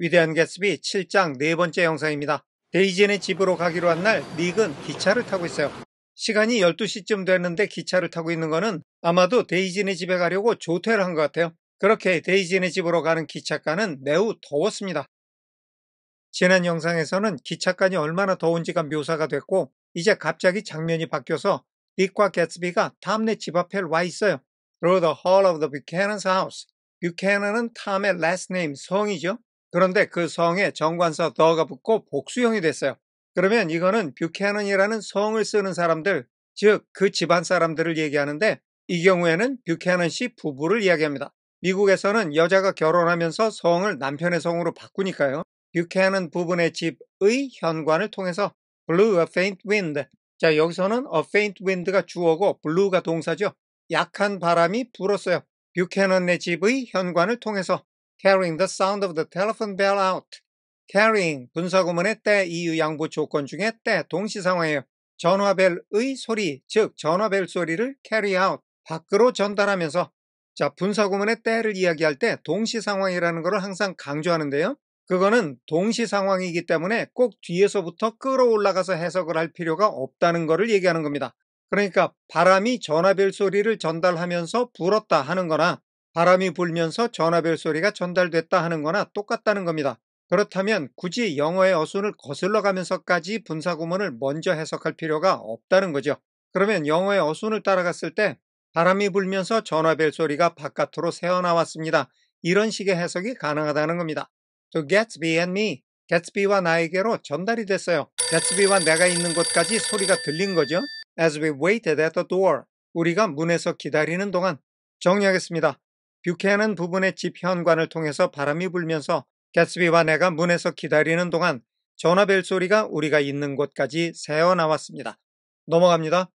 위대한 겟스비 7장 네 번째 영상입니다. 데이지네 집으로 가기로 한 날 닉은 기차를 타고 있어요. 시간이 12시쯤 됐는데 기차를 타고 있는 거는 아마도 데이지네 집에 가려고 조퇴를 한 것 같아요. 그렇게 데이지네 집으로 가는 기차가는 매우 더웠습니다. 지난 영상에서는 기차간이 얼마나 더운지가 묘사가 됐고 이제 갑자기 장면이 바뀌어서 닉과 겟스비가 탐네 집 앞에 와 있어요. Through the hall of the Buchanan's house. 뷰캐넌은 탐의 last name 성이죠. 그런데 그 성에 정관사 더가 붙고 복수형이 됐어요. 그러면 이거는 뷰캐넌이라는 성을 쓰는 사람들, 즉 그 집안 사람들을 얘기하는데 이 경우에는 뷰캐넌 씨 부부를 이야기합니다. 미국에서는 여자가 결혼하면서 성을 남편의 성으로 바꾸니까요. 뷰캐넌 부분의 집의 현관을 통해서 blue a faint wind. 자, 여기서는 a faint wind가 주어고 blue가 동사죠. 약한 바람이 불었어요. 뷰캐넌의 집의 현관을 통해서 carrying the sound of the telephone bell out. carrying 분사구문의 때 이유 양보 조건 중에 때 동시 상황이에요. 전화벨의 소리, 즉 전화벨 소리를 carry out, 밖으로 전달하면서 자, 분사구문의 때를 이야기할 때 동시 상황이라는 것을 항상 강조하는데요. 그거는 동시 상황이기 때문에 꼭 뒤에서부터 끌어올라가서 해석을 할 필요가 없다는 것을 얘기하는 겁니다. 그러니까 바람이 전화벨 소리를 전달하면서 불었다 하는 거나 바람이 불면서 전화벨 소리가 전달됐다 하는 거나 똑같다는 겁니다. 그렇다면 굳이 영어의 어순을 거슬러 가면서까지 분사구문을 먼저 해석할 필요가 없다는 거죠. 그러면 영어의 어순을 따라갔을 때 바람이 불면서 전화벨 소리가 바깥으로 새어나왔습니다. 이런 식의 해석이 가능하다는 겁니다. To Gatsby and me. Gatsby와 나에게로 전달이 됐어요. Gatsby와 내가 있는 곳까지 소리가 들린 거죠. As we waited at the door. 우리가 문에서 기다리는 동안 정리하겠습니다. 뷰케는 부분의 집 현관을 통해서 바람이 불면서 개츠비와 내가 문에서 기다리는 동안 전화벨 소리가 우리가 있는 곳까지 새어 나왔습니다. 넘어갑니다.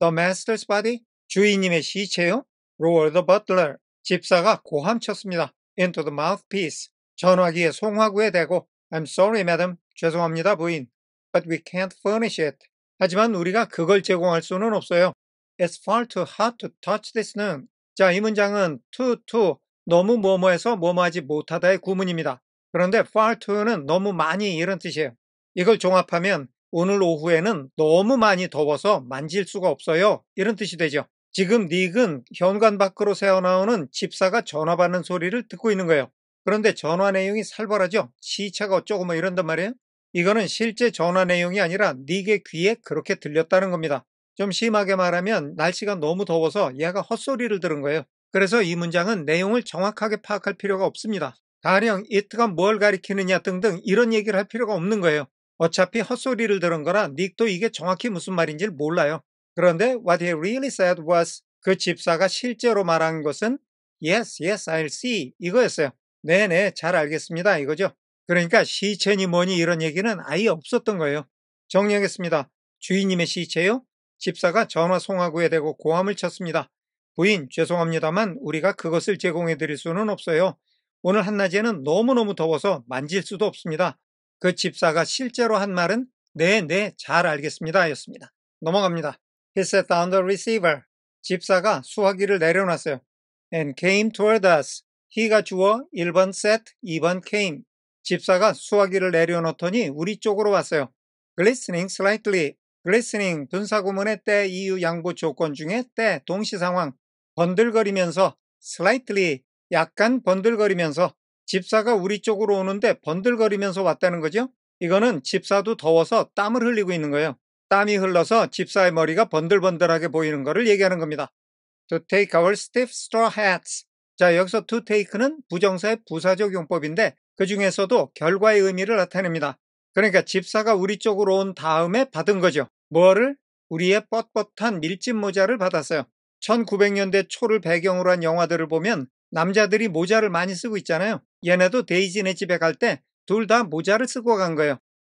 The Master's Body? 주인님의 시체요? Roar the Butler. 집사가 고함쳤습니다. Into the mouthpiece. 전화기에 송화구에 대고 I'm sorry, madam. 죄송합니다, 부인. But we can't furnish it. 하지만 우리가 그걸 제공할 수는 없어요. It's far too hot to touch this noon. 자, 이 문장은 t o t o 너무 뭐뭐해서 뭐뭐하지 못하다의 구문입니다. 그런데 far t o 는 너무 많이 이런 뜻이에요. 이걸 종합하면 오늘 오후에는 너무 많이 더워서 만질 수가 없어요. 이런 뜻이 되죠. 지금 닉은 현관 밖으로 새어나오는 집사가 전화 받는 소리를 듣고 있는 거예요. 그런데 전화 내용이 살벌하죠. 시차가 어쩌고 뭐 이런단 말이에요. 이거는 실제 전화 내용이 아니라 닉의 귀에 그렇게 들렸다는 겁니다. 좀 심하게 말하면 날씨가 너무 더워서 얘가 헛소리를 들은 거예요. 그래서 이 문장은 내용을 정확하게 파악할 필요가 없습니다. 가령 it가 뭘 가리키느냐 등등 이런 얘기를 할 필요가 없는 거예요. 어차피 헛소리를 들은 거라 닉도 이게 정확히 무슨 말인지 몰라요. 그런데 what he really said was 그 집사가 실제로 말한 것은 yes, yes, I'll see 이거였어요. 네네, 잘 알겠습니다 이거죠. 그러니까 시체니 뭐니 이런 얘기는 아예 없었던 거예요. 정리하겠습니다. 주인님의 시체요? 집사가 전화 송하구에 대고 고함을 쳤습니다. 부인 죄송합니다만 우리가 그것을 제공해 드릴 수는 없어요. 오늘 한낮에는 너무너무 더워서 만질 수도 없습니다. 그 집사가 실제로 한 말은 네, 네, 잘 알겠습니다. 였습니다. 넘어갑니다. He set down the receiver. 집사가 수화기를 내려놨어요. And came toward us. he가 주어 1번 set, 2번 came. 집사가 수화기를 내려놓더니 우리 쪽으로 왔어요. Glistening slightly. 글래스닝 분사구문의 때 이유 양보 조건 중에 때 동시 상황 번들거리면서 slightly 약간 번들거리면서 집사가 우리 쪽으로 오는데 번들거리면서 왔다는 거죠. 이거는 집사도 더워서 땀을 흘리고 있는 거예요. 땀이 흘러서 집사의 머리가 번들번들하게 보이는 거를 얘기하는 겁니다. To take our stiff straw hats. 자 여기서 to take는 부정사의 부사적 용법인데 그 중에서도 결과의 의미를 나타냅니다. 그러니까 집사가 우리 쪽으로 온 다음에 받은 거죠. 뭐를? 우리의 뻣뻣한 밀짚 모자를 받았어요. 1900년대 초를 배경으로 한 영화들을 보면 남자들이 모자를 많이 쓰고 있잖아요. 얘네도 데이지네 집에 갈 때 둘 다 모자를 쓰고 간 거예요.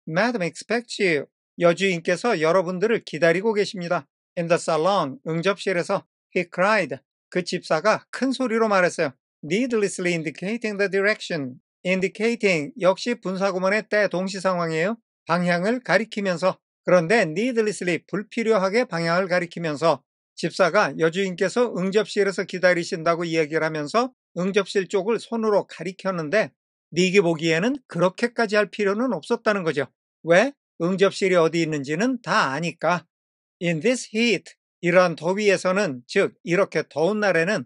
Madam expects you. 여주인께서 여러분들을 기다리고 계십니다. In the salon, 응접실에서 he cried. 그 집사가 큰 소리로 말했어요. Needlessly indicating the direction. indicating 역시 분사구문의 때 동시 상황이에요. 방향을 가리키면서 그런데 needlessly 불필요하게 방향을 가리키면서 집사가 여주인께서 응접실에서 기다리신다고 이야기를 하면서 응접실 쪽을 손으로 가리켰는데 니기 보기에는 그렇게까지 할 필요는 없었다는 거죠. 왜? 응접실이 어디 있는지는 다 아니까. In this heat, 이러한 더위에서는 즉 이렇게 더운 날에는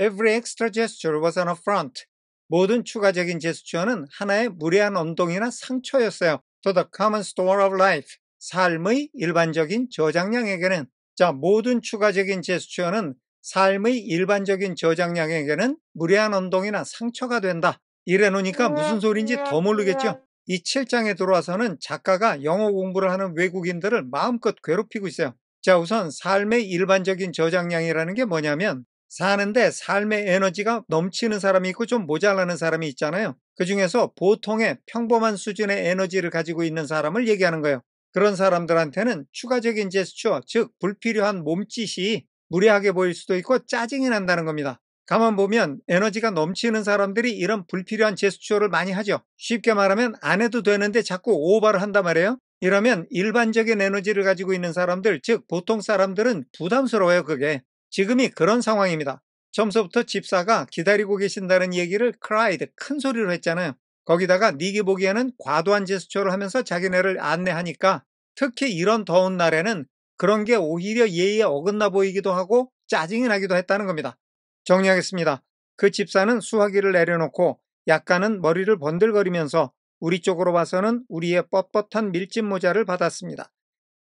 every extra gesture was an affront. 모든 추가적인 제스처는 하나의 무례한 언동이나 상처였어요. To the common store of life, 삶의 일반적인 저장량에게는 자 모든 추가적인 제스처는 삶의 일반적인 저장량에게는 무례한 언동이나 상처가 된다. 이래놓으니까 무슨 소리인지 더 모르겠죠. 이 7장에 들어와서는 작가가 영어 공부를 하는 외국인들을 마음껏 괴롭히고 있어요. 자 우선 삶의 일반적인 저장량이라는 게 뭐냐면 사는데 삶의 에너지가 넘치는 사람이 있고 좀 모자라는 사람이 있잖아요. 그 중에서 보통의 평범한 수준의 에너지를 가지고 있는 사람을 얘기하는 거예요. 그런 사람들한테는 추가적인 제스처, 즉 불필요한 몸짓이 무례하게 보일 수도 있고 짜증이 난다는 겁니다. 가만 보면 에너지가 넘치는 사람들이 이런 불필요한 제스처를 많이 하죠. 쉽게 말하면 안 해도 되는데 자꾸 오버를 한단 말이에요. 이러면 일반적인 에너지를 가지고 있는 사람들, 즉 보통 사람들은 부담스러워요, 그게. 지금이 그런 상황입니다. 점서부터 집사가 기다리고 계신다는 얘기를 크라이드 큰 소리로 했잖아요. 거기다가 니기 보기에는 과도한 제스처를 하면서 자기네를 안내하니까 특히 이런 더운 날에는 그런 게 오히려 예의에 어긋나 보이기도 하고 짜증이 나기도 했다는 겁니다. 정리하겠습니다. 그 집사는 수화기를 내려놓고 약간은 머리를 번들거리면서 우리 쪽으로 와서는 우리의 뻣뻣한 밀짚 모자를 받았습니다.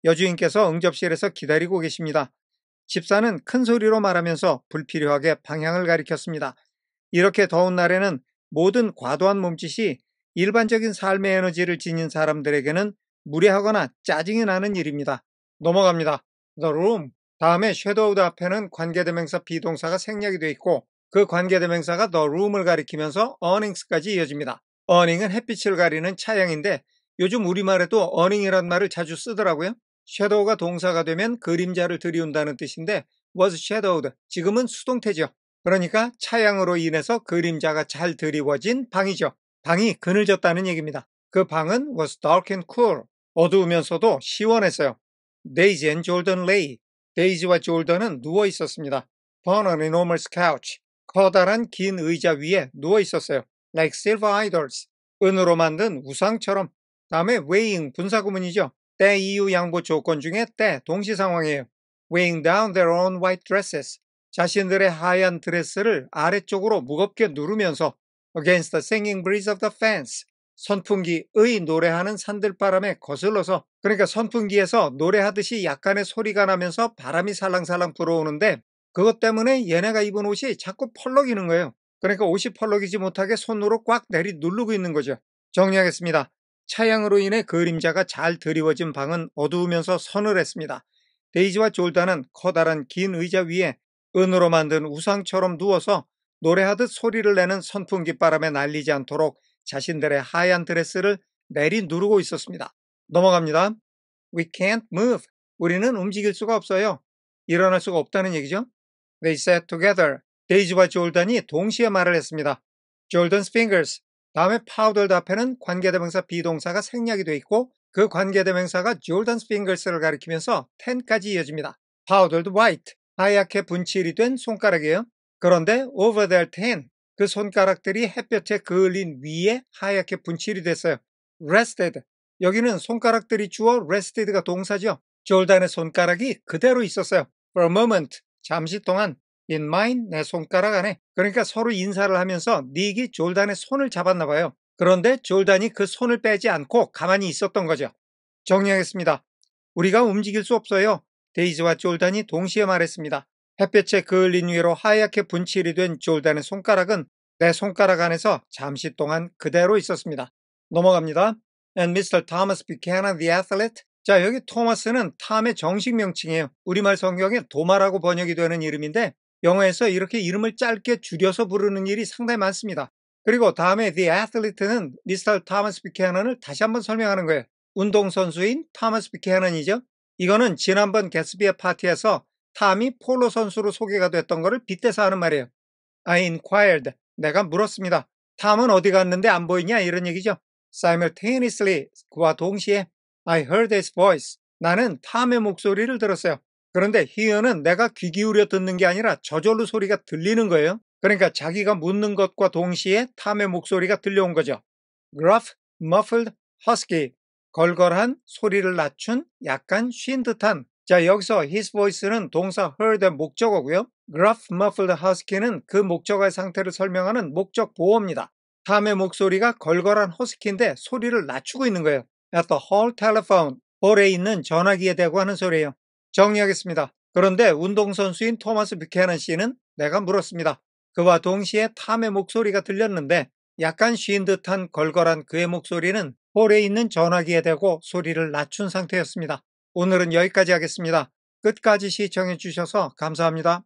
여주인께서 응접실에서 기다리고 계십니다. 집사는 큰 소리로 말하면서 불필요하게 방향을 가리켰습니다. 이렇게 더운 날에는 모든 과도한 몸짓이 일반적인 삶의 에너지를 지닌 사람들에게는 무례하거나 짜증이 나는 일입니다. 넘어갑니다. The room. 다음에 섀도우드 앞에는 관계대명사 비동사가 생략이 되어 있고 그 관계대명사가 the room을 가리키면서 earnings까지 이어집니다. earning은 햇빛을 가리는 차양인데 요즘 우리말에도 earning이란 말을 자주 쓰더라고요. shadow가 동사가 되면 그림자를 들이운다는 뜻인데 was shadowed 지금은 수동태죠. 그러니까 차양으로 인해서 그림자가 잘 드리워진 방이죠. 방이 그늘졌다는 얘기입니다. 그 방은 was dark and cool 어두우면서도 시원했어요. Daisy and Jordan lay 데이지와 졸던은 누워 있었습니다. On an enormous couch 커다란 긴 의자 위에 누워 있었어요. Like silver idols 은으로 만든 우상처럼 다음에 weighing 분사구문이죠. 때 이유 양보 조건 중에 때 동시 상황이에요. weighing down their own white dresses. 자신들의 하얀 드레스를 아래쪽으로 무겁게 누르면서 against the singing breeze of the f a n s 선풍기의 노래하는 산들바람에 거슬러서 그러니까 선풍기에서 노래하듯이 약간의 소리가 나면서 바람이 살랑살랑 불어오는데 그것 때문에 얘네가 입은 옷이 자꾸 펄럭이는 거예요. 그러니까 옷이 펄럭이지 못하게 손으로 꽉 내리 누르고 있는 거죠. 정리하겠습니다. 차양으로 인해 그림자가 잘 드리워진 방은 어두우면서 서늘했습니다. 데이지와 졸다는 커다란 긴 의자 위에 은으로 만든 우상처럼 누워서 노래하듯 소리를 내는 선풍기 바람에 날리지 않도록 자신들의 하얀 드레스를 내리 누르고 있었습니다. 넘어갑니다. We can't move. 우리는 움직일 수가 없어요. 일어날 수가 없다는 얘기죠. They sat together. 데이지와 졸단이 동시에 말을 했습니다. Jordan's fingers, 다음에 파우덜 앞에는 관계대명사 비동사가 생략이 되어 있고 그 관계대명사가 조던 스핑글스를 가리키면서 10까지 이어집니다. 파우덜드 화이트, 하얗게 분칠이 된 손가락이에요. 그런데 over t h e r 10, 그 손가락들이 햇볕에 그을린 위에 하얗게 분칠이 됐어요. rested, 여기는 손가락들이 주어 rested가 동사죠. 졸단의 손가락이 그대로 있었어요. for a moment, 잠시 동안 in mine 내 손가락 안에 그러니까 서로 인사를 하면서 닉이 졸단의 손을 잡았나 봐요. 그런데 졸단이 그 손을 빼지 않고 가만히 있었던 거죠. 정리하겠습니다. 우리가 움직일 수 없어요. 데이즈와 졸단이 동시에 말했습니다. 햇볕에 그을린 위로 하얗게 분칠이 된 졸단의 손가락은 내 손가락 안에서 잠시 동안 그대로 있었습니다. 넘어갑니다. And Mr. Thomas Buchanan, the athlete. 자, 여기 토마스는 탐의 정식 명칭이에요. 우리말 성경에 도마라고 번역이 되는 이름인데 영어에서 이렇게 이름을 짧게 줄여서 부르는 일이 상당히 많습니다. 그리고 다음에 The Athlete는 Mr. m t h o 미스터 c 마스 n 케 n 을 다시 한번 설명하는 거예요. 운동선수인 Thomas b c 마스 n 케 n 이죠 이거는 지난번 게스비의 파티에서 탐이 폴로 선수로 소개가 됐던 거를 빗대서 하는 말이에요. I inquired. 내가 물었습니다. 탐은 어디 갔는데 안 보이냐 이런 얘기죠. Simultaneously 그와 동시에 I heard his voice. 나는 탐의 목소리를 들었어요. 그런데 히어는 내가 귀 기울여 듣는 게 아니라 저절로 소리가 들리는 거예요. 그러니까 자기가 묻는 것과 동시에 탐의 목소리가 들려온 거죠. gruff, muffled, husky. 걸걸한 소리를 낮춘 약간 쉰 듯한 자 여기서 his voice는 동사 heard의 목적어고요. gruff, muffled, husky는 그 목적어의 상태를 설명하는 목적 보호입니다. 탐의 목소리가 걸걸한 허스키인데 소리를 낮추고 있는 거예요. at the hall telephone 홀에 있는 전화기에 대고 하는 소리예요. 정리하겠습니다. 그런데 운동선수인 토마스 뷰캐넌 씨는 내가 물었습니다. 그와 동시에 탐의 목소리가 들렸는데 약간 쉰 듯한 걸걸한 그의 목소리는 홀에 있는 전화기에 대고 소리를 낮춘 상태였습니다. 오늘은 여기까지 하겠습니다. 끝까지 시청해주셔서 감사합니다.